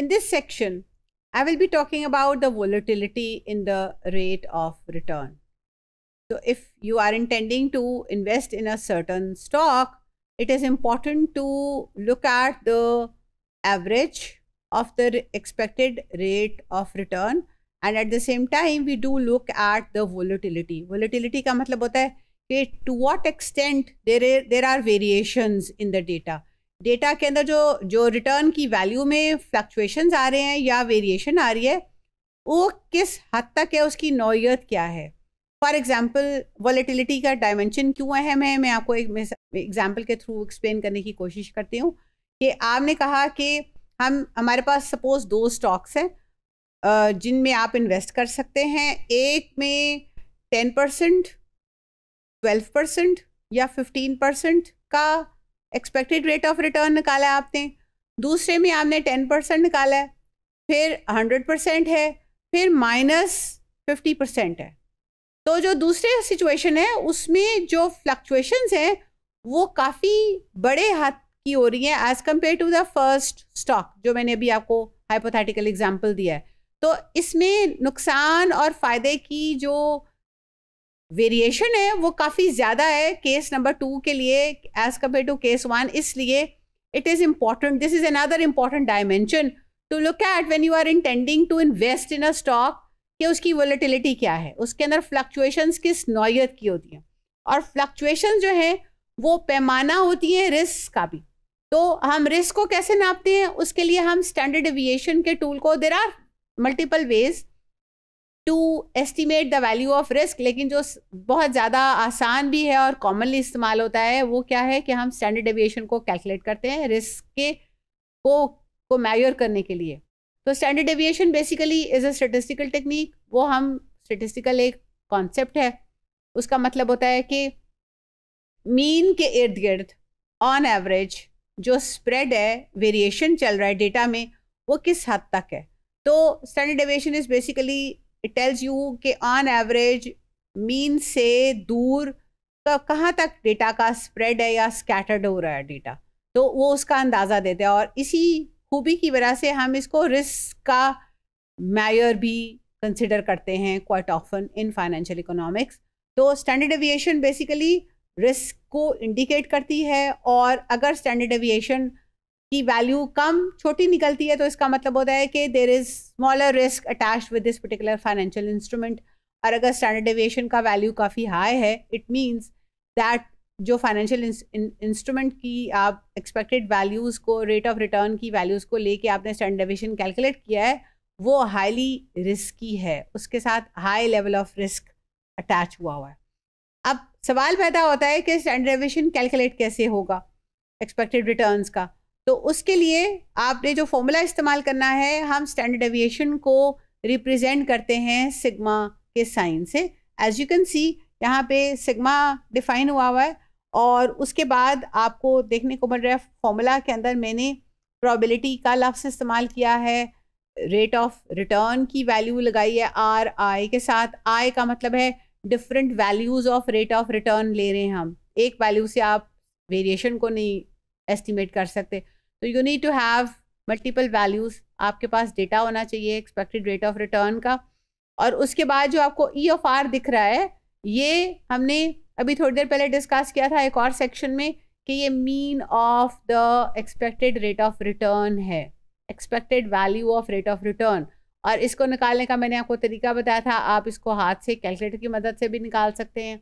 In this section, I will be talking about the volatility in the rate of return. So if you are intending to invest in a certain stock, it is important to look at the average of the expected rate of return and at the same time we do look at the volatility. Volatility ka matlab होता है to what extent there there are variations in the data. Data के अंदर जो जो return की value में fluctuation आ रहे हैं या वेरिएशन आ रही है वो किस हद तक है उसकी नौयत क्या है फॉर एग्ज़ाम्पल वॉलीटिलिटी का डायमेंशन क्यों अहम है मैं आपको एक एग्ज़ाम्पल के थ्रू एक्सप्लेन करने की कोशिश करती हूँ कि आपने कहा कि हम हमारे पास सपोज दो स्टॉक्स हैं जिनमें आप इन्वेस्ट कर सकते हैं एक में टेन परसेंट ट्वेल्व परसेंट या फिफ्टीन परसेंट का एक्सपेक्टेड रेट ऑफ रिटर्न निकाला है आपने दूसरे में आपने टेन परसेंट निकाला है फिर हंड्रेड परसेंट है फिर माइनस फिफ्टी परसेंट है तो जो दूसरे सिचुएशन है उसमें जो फ्लक्चुएशंस हैं वो काफ़ी बड़े हाथ की हो रही है as compare to the first stock जो मैंने अभी आपको हाइपोथेटिकल एग्जाम्पल दिया है तो इसमें नुकसान और फ़ायदे की जो वेरिएशन है वो काफ़ी ज़्यादा है केस नंबर टू के लिए as compare to case one इसलिए it is important this is another important dimension to look at when you are intending to invest in a stock कि उसकी वोलेटिलिटी क्या है उसके अंदर फ्लक्चुएशंस किस नौीयत की होती हैं और फ्लक्चुएशन जो हैं वो पैमाना होती हैं रिस्क का भी तो हम रिस्क को कैसे नापते हैं उसके लिए हम स्टैंडर्ड एविएशन के टूल को there are multiple ways to estimate the value of risk लेकिन जो बहुत ज़्यादा आसान भी है और कॉमनली इस्तेमाल होता है वो क्या है कि हम स्टैंडर्ड डेविएशन को कैलकुलेट करते हैं रिस्क के को को मैयर करने के लिए तो standard deviation basically is a statistical technique वो हम स्टेटिस्टिकल एक कॉन्सेप्ट है उसका मतलब होता है कि मीन के इर्द गिर्द ऑन एवरेज जो स्प्रेड है वेरिएशन चल रहा है डेटा में वो किस हद तक है तो standard deviation is basically it tells you कि ऑन एवरेज मीन से दूर तो कहाँ तक डेटा का स्प्रेड है या स्कैटर्ड हो रहा है डेटा तो वो उसका अंदाज़ा देते हैं और इसी खूबी की वजह से हम इसको रिस्क का मैयर भी कंसिडर करते हैं quite often in financial economics तो स्टैंडर्ड एविएशन बेसिकली रिस्क को इंडिकेट करती है और अगर स्टैंडर्ड एविएशन की वैल्यू कम छोटी निकलती है तो इसका मतलब होता है कि there is smaller risk attach with this particular financial instrument और अगर स्टैंडर्ड एवियशन का वैल्यू काफ़ी हाई है इट मीन्स दैट जो फाइनेंशियल इंस्ट्रूमेंट की आप एक्सपेक्टेड वैल्यूज़ को रेट ऑफ रिटर्न की वैल्यूज़ को लेके आपने स्टैंडर्ड एवियशन कैलकुलेट किया है वो हाईली रिस्की है उसके साथ high level of risk attach हुआ हुआ है अब सवाल पैदा होता है कि स्टैंडर्ड एवियशन कैलकुलेट कैसे होगा एक्सपेक्टेड रिटर्न्स का तो उसके लिए आपने जो फॉर्मूला इस्तेमाल करना है हम स्टैंडर्ड एविएशन को रिप्रेजेंट करते हैं सिग्मा के साइन से एज यू कैन सी यहाँ पे सिग्मा डिफाइन हुआ हुआ है और उसके बाद आपको देखने को मिल रहा है फॉर्मूला के अंदर मैंने प्रोबेबिलिटी का लफ्स इस्तेमाल किया है रेट ऑफ रिटर्न की वैल्यू लगाई है आर आई के साथ आई का मतलब है different values of rate of return ले रहे हैं हम एक वैल्यू से आप वेरिएशन को नहीं एस्टिमेट कर सकते तो you need to have multiple values आपके पास डेटा होना चाहिए एक्सपेक्टेड रेट ऑफ रिटर्न का और उसके बाद जो आपको ई ऑफ आर दिख रहा है ये हमने अभी थोड़ी देर पहले डिस्कस किया था एक और सेक्शन में कि ये mean of the expected rate of return है expected value of rate of return और इसको निकालने का मैंने आपको तरीका बताया था आप इसको हाथ से कैलकुलेटर की मदद से भी निकाल सकते हैं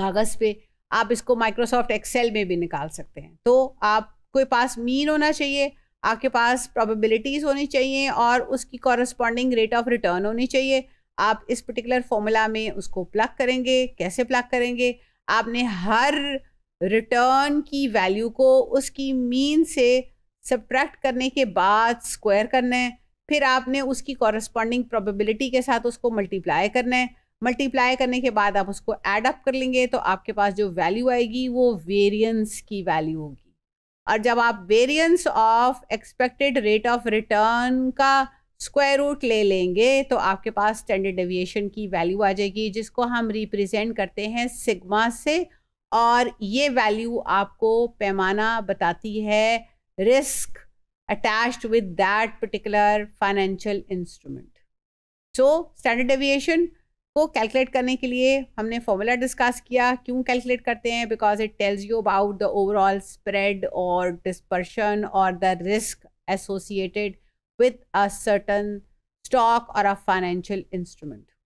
कागज़ पे आप इसको माइक्रोसॉफ्ट एक्सेल में भी निकाल सकते हैं तो आपके पास मीन होना चाहिए आपके पास प्रोबेबिलिटीज़ होनी चाहिए और उसकी कॉरस्पॉन्डिंग रेट ऑफ रिटर्न होनी चाहिए आप इस पर्टिकुलर फॉर्मूला में उसको प्लग करेंगे कैसे प्लग करेंगे आपने हर रिटर्न की वैल्यू को उसकी मीन से सब्ट्रैक्ट करने के बाद स्क्वायर करना है फिर आपने उसकी कॉरस्पॉन्डिंग प्रोबेबिलिटी के साथ उसको मल्टीप्लाई करना है मल्टीप्लाई करने के बाद आप उसको एड अप कर लेंगे तो आपके पास जो वैल्यू आएगी वो वेरियंस की वैल्यू होगी और जब आप variance of expected rate of return का स्क्वायर रूट ले लेंगे तो आपके पास स्टैंडर्ड डेविएशन की वैल्यू आ जाएगी जिसको हम रिप्रेजेंट करते हैं सिग्मा से और ये वैल्यू आपको पैमाना बताती है risk attached with that particular financial instrument so standard deviation को कैलकुलेट करने के लिए हमने फॉर्मूला डिस्कस किया क्यों कैलकुलेट करते हैं because it tells you about the overall spread और डिस्पर्शन और the risk associated with a certain stock और अ फाइनेंशियल इंस्ट्रूमेंट